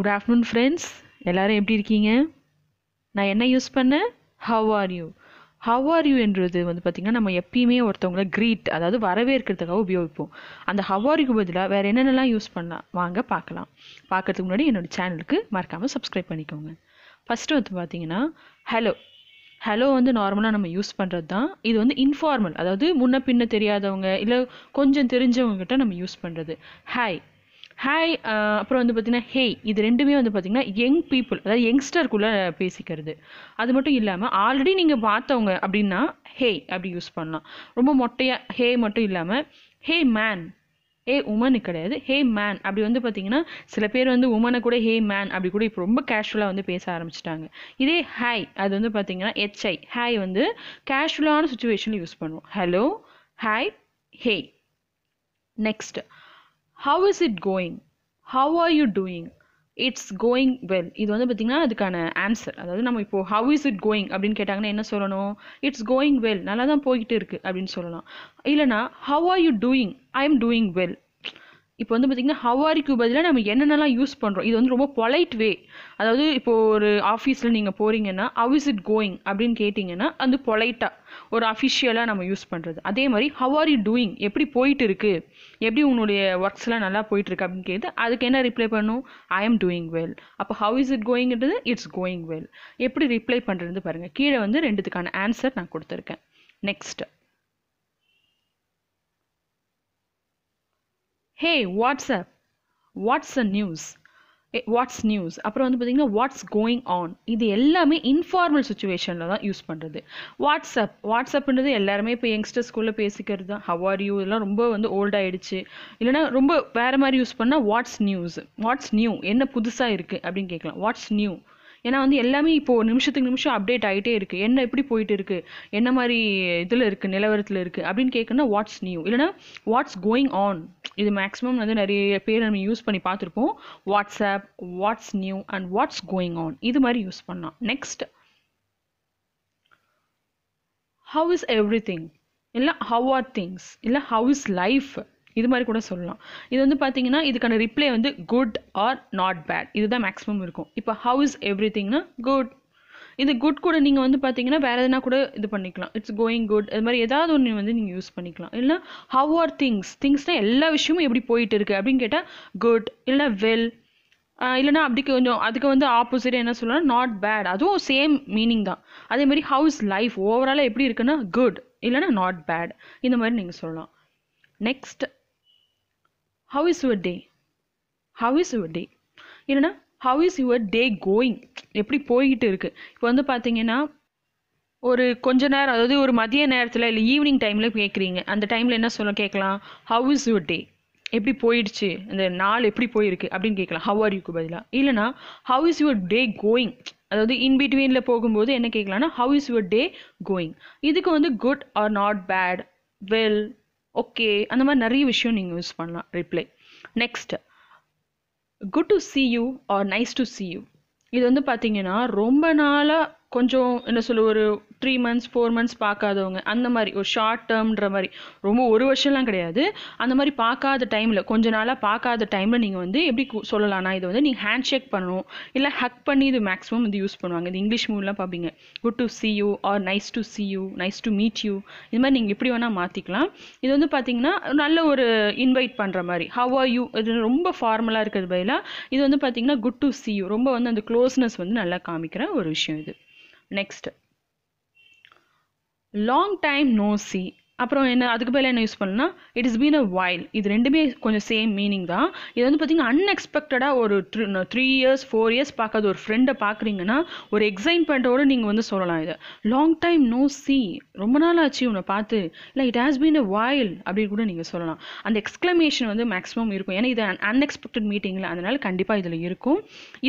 good afternoon friends எல்லோரும் எப்படி இருக்கீங்க நான் என்ன யூஸ் பண்ணேன் how are you how are you என்றது வந்து பார்த்திங்கன்னா நம்ம எப்பயுமே ஒருத்தவங்கள க்ரீட் அதாவது வரவேற்கிறதுக்காக உபயோகிப்போம் அந்த ஹவ் ஆர் யூக்கு பதிலாக வேறு என்னென்னலாம் யூஸ் பண்ணலாம் வாங்க பார்க்கலாம் பார்க்குறதுக்கு முன்னாடி என்னோடய சேனலுக்கு மறக்காமல் சப்ஸ்கிரைப் பண்ணிக்கோங்க ஃபஸ்ட்டு வந்து பார்த்திங்கன்னா ஹலோ ஹலோ வந்து நார்மலாக நம்ம யூஸ் பண்ணுறது தான் இது வந்து இன்ஃபார்மல் அதாவது முன்ன பின்ன தெரியாதவங்க இல்லை கொஞ்சம் தெரிஞ்சவங்ககிட்ட நம்ம யூஸ் பண்ணுறது ஹாய் ஹாய் uh, அப்புறம் வந்து பார்த்திங்கன்னா ஹேய் இது ரெண்டுமே வந்து பார்த்திங்கன்னா யங் பீப்புள் அதாவது யங்ஸ்டருக்குள்ளே பேசிக்கிறது அது மட்டும் இல்லாமல் ஆல்ரெடி நீங்கள் பார்த்தவங்க அப்படின்னா ஹேய் அப்படி யூஸ் பண்ணலாம் ரொம்ப மொட்டையாக ஹே மட்டும் இல்லாமல் ஹே மேன் ஹே உமனு கிடையாது ஹே மேன் அப்படி வந்து பார்த்தீங்கன்னா சில பேர் வந்து உமனை கூட ஹே மேன் அப்படி கூட இப்போ ரொம்ப கேஷுவலாக வந்து பேச ஆரம்பிச்சிட்டாங்க இதே ஹாய் அது வந்து பார்த்திங்கன்னா ஹெச்ஐ ஹாய் வந்து கேஷுவலான சுச்சுவேஷனில் யூஸ் பண்ணுவோம் hello hi hey next how is it going how are you doing it's going well இது வந்து பார்த்திங்கன்னா அதுக்கான ஆன்சர் அதாவது நம்ம இப்போது ஹவ் இஸ் இட் கோயிங் அப்படின்னு கேட்டாங்கன்னா என்ன சொல்லணும் இட்ஸ் கோயிங் வெல் நல்லா தான் போய்கிட்டு இருக்குது அப்படின்னு சொல்லலாம் இல்லைனா how are you doing I'm doing well இப்போ வந்து பார்த்திங்கன்னா ஹவாரிக்கு பதிலாக நம்ம என்னென்னலாம் யூஸ் பண்ணுறோம் இது வந்து ரொம்ப பொலைட் வே அதாவது இப்போது ஒரு ஆஃபீஸில் நீங்கள் போகிறீங்கன்னா ஹவ் இஸ் இட் கோயிங் அப்படின்னு கேட்டிங்கன்னா அது பொலைட்டாக ஒரு அஃபிஷியலாக நம்ம யூஸ் பண்ணுறது அதே மாதிரி ஹவ் ஆர் யூ டூயிங் எப்படி போயிட்டு இருக்குது எப்படி உன்னுடைய ஒர்க்ஸ்லாம் நல்லா போயிட்டுருக்கு அப்படின்னு கேட்டு அதுக்கு என்ன ரிப்ளை பண்ணும் ஐ எம் டூயிங் வெல் அப்போ ஹவ் இஸ் இட் கோயிங்கிறது இட்ஸ் கோயிங் வெல் எப்படி ரிப்ளை பண்ணுறது பாருங்கள் கீழே வந்து ரெண்டுத்துக்கான ஆன்சர் நான் கொடுத்துருக்கேன் next hey what's up what's a news what's news அப்புறம் வந்து பார்த்திங்கன்னா வாட்ஸ் கோயிங் ஆன் இது எல்லாமே இன்ஃபார்மல் சுச்சுவேஷனில் தான் யூஸ் பண்ணுறது வாட்ஸ்அப் வாட்ஸ்அப்புன்றது எல்லாருமே இப்போ யங்ஸ்டர்ஸ்குள்ளே பேசிக்கிறது தான் ஹவ் ஆர் யூ இதெல்லாம் ரொம்ப வந்து ஓல்ட் ஆகிடுச்சு இல்லைனா ரொம்ப வேறு மாதிரி யூஸ் பண்ணால் வாட்ஸ் நியூஸ் வாட்ஸ் நியூ என்ன புதுசாக இருக்குது அப்படின்னு கேட்கலாம் வாட்ஸ் நியூ ஏன்னா வந்து எல்லாமே இப்போது நிமிஷத்துக்கு நிமிஷம் அப்டேட் ஆகிட்டே இருக்குது என்ன எப்படி போயிட்டு இருக்குது என்ன மாதிரி இதில் இருக்குது நிலவரத்தில் இருக்குது அப்படின்னு கேட்குன்னா வாட்ஸ் நியூ இல்லைனா வாட்ஸ் கோயிங் ஆன் இது மேக்ஸிமம் வந்து நிறைய பேர் நம்ம யூஸ் பண்ணி பார்த்துருப்போம் what's up what's new and what's going on இது மாதிரி யூஸ் பண்ணலாம் next how is everything இல்லை ஹவ் ஆர் திங்ஸ் இல்லை ஹவு இஸ் லைஃப் இது மாதிரி கூட சொல்லலாம் இது வந்து பார்த்தீங்கன்னா இதுக்கான ரிப்ளை வந்து குட் ஆர் நாட் பேட் இதுதான் மேக்ஸிமம் இருக்கும் இப்போ ஹவு இஸ் எவ்ரி திங்னா குட் இது குட் கூட நீங்கள் வந்து பார்த்தீங்கன்னா வேறு எதனா கூட இது பண்ணிக்கலாம் இட்ஸ் கோயிங் குட் அது மாதிரி ஏதாவது ஒன்று வந்து நீங்கள் யூஸ் பண்ணிக்கலாம் இல்லைனா ஹவ் ஆர் திங்ஸ் திங்ஸ்னால் எல்லா விஷயமும் எப்படி போயிட்டு இருக்குது அப்படின்னு கேட்டால் குட் இல்லைனா வெல் இல்லைனா அப்படி கொஞ்சம் அதுக்கு வந்து ஆப்போசிட் என்ன சொல்லலாம் நாட் பேட் அதுவும் சேம் மீனிங் தான் அதே மாதிரி ஹவுஸ் லைஃப் ஓவராலாக எப்படி இருக்குன்னா குட் இல்லைனா நாட் பேட் இந்த மாதிரி நீங்கள் சொல்லலாம் next how is your day how is your day இல்லைனா how is your day going எப்படி போய்கிட்டு இருக்குது இப்போ வந்து பார்த்தீங்கன்னா ஒரு கொஞ்ச நேரம் அதாவது ஒரு மதிய நேரத்தில் இல்லை ஈவினிங் டைமில் கேட்குறீங்க அந்த டைமில் என்ன சொல்ல கேட்கலாம் ஹவு இஸ் யுவர் டே எப்படி போயிடுச்சு இந்த நாள் எப்படி போயிருக்கு அப்படின்னு கேட்கலாம் ஹவ் ஆர் யூக்கு பதிலாக இல்லைனா how is your day going அதாவது இன் பிட்வீனில் போகும்போது என்ன கேட்கலாம்னா how is your day going இதுக்கு வந்து good or not bad well okay அந்த மாதிரி நிறைய விஷயம் நீங்கள் யூஸ் பண்ணலாம் reply next good to see you or nice to see you இது வந்து பார்த்தீங்கன்னா ரொம்ப நாளாக கொஞ்சம் என்ன சொல்ல ஒரு த்ரீ மந்த்ஸ் ஃபோர் மந்த்ஸ் பார்க்காதவங்க அந்த மாதிரி ஒரு ஷார்ட் டேர்ம்ன்ற மாதிரி ரொம்ப ஒரு வருஷம்லாம் கிடையாது அந்த மாதிரி பார்க்காத டைமில் கொஞ்ச நாளாக பார்க்காத டைமில் நீங்கள் வந்து எப்படி சொல்லலாம்னா இதை வந்து நீங்கள் ஹேண்ட் ஷேக் பண்ணணும் இல்லை ஹக் பண்ணி இது மேக்ஸிமம் இது யூஸ் பண்ணுவாங்க இது இங்கிலீஷ் மூவிலாம் பார்ப்பீங்க good to see you or nice to see you nice to meet you இது மாதிரி நீங்கள் எப்படி வேணால் மாற்றிக்கலாம் இது வந்து பார்த்தீங்கன்னா நல்ல ஒரு இன்வைட் பண்ணுற மாதிரி ஹவ் ஆர் யூ இது ரொம்ப ஃபார்மலாக இருக்கிறது பதிலாக இது வந்து பார்த்தீங்கன்னா குட் டு சி யூ ரொம்ப வந்து அந்த க்ளோஸ்னஸ் வந்து நல்லா காமிக்கிற ஒரு விஷயம் இது Next, long time no see அப்புறம் என்ன அதுக்கு பேர் என்ன யூஸ் பண்ணா it is been a while இது ரெண்டுமே கொஞ்சம் சேம் மீனிங் தான் இது வந்து பார்த்தீங்கன்னா அன்எக்ஸ்பெக்டடாக ஒரு த்ரீ இயர்ஸ் ஃபோர் இயர்ஸ் பார்க்காத ஒரு ஃப்ரெண்டை பார்க்குறீங்கன்னா ஒரு பண்ணுறோட நீங்கள் வந்து சொல்லலாம் இதை லாங் டைம் நோ சி ரொம்ப நாள் ஆச்சு உன்னை பார்த்து இல்லை இட் ஹாஸ் பீன் அ வாயில் அப்படின்னு கூட நீங்கள் சொல்லலாம் அந்த எக்ஸ்க்ளமேஷன் வந்து மேக்ஸிமம் இருக்கும் ஏன்னா இது அன்எக்ஸ்பெக்டட் மீட்டிங்கில் அதனால் கண்டிப்பாக இதில் இருக்கும்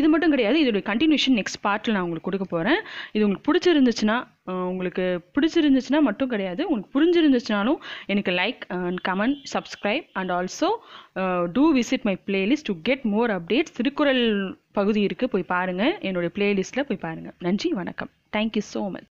இது மட்டும் கிடையாது இதோடைய கண்டினியூஷன் நெக்ஸ்ட் பார்ட்டில் நான் உங்களுக்கு கொடுக்க போகிறேன் இது உங்களுக்கு பிடிச்சிருந்துச்சுன்னா உங்களுக்கு பிடிச்சிருந்துச்சுன்னா மட்டும் கிடையாது உங்களுக்கு புரிஞ்சிருந்துச்சுனாலும் எனக்கு like and comment subscribe and also do visit my playlist to get more updates திருக்குறள் பகுதி இருக்குது போய் பாருங்கள் என்னுடைய பிளேலிஸ்ட்டில் போய் பாருங்கள் நன்றி வணக்கம் தேங்க்யூ ஸோ மச்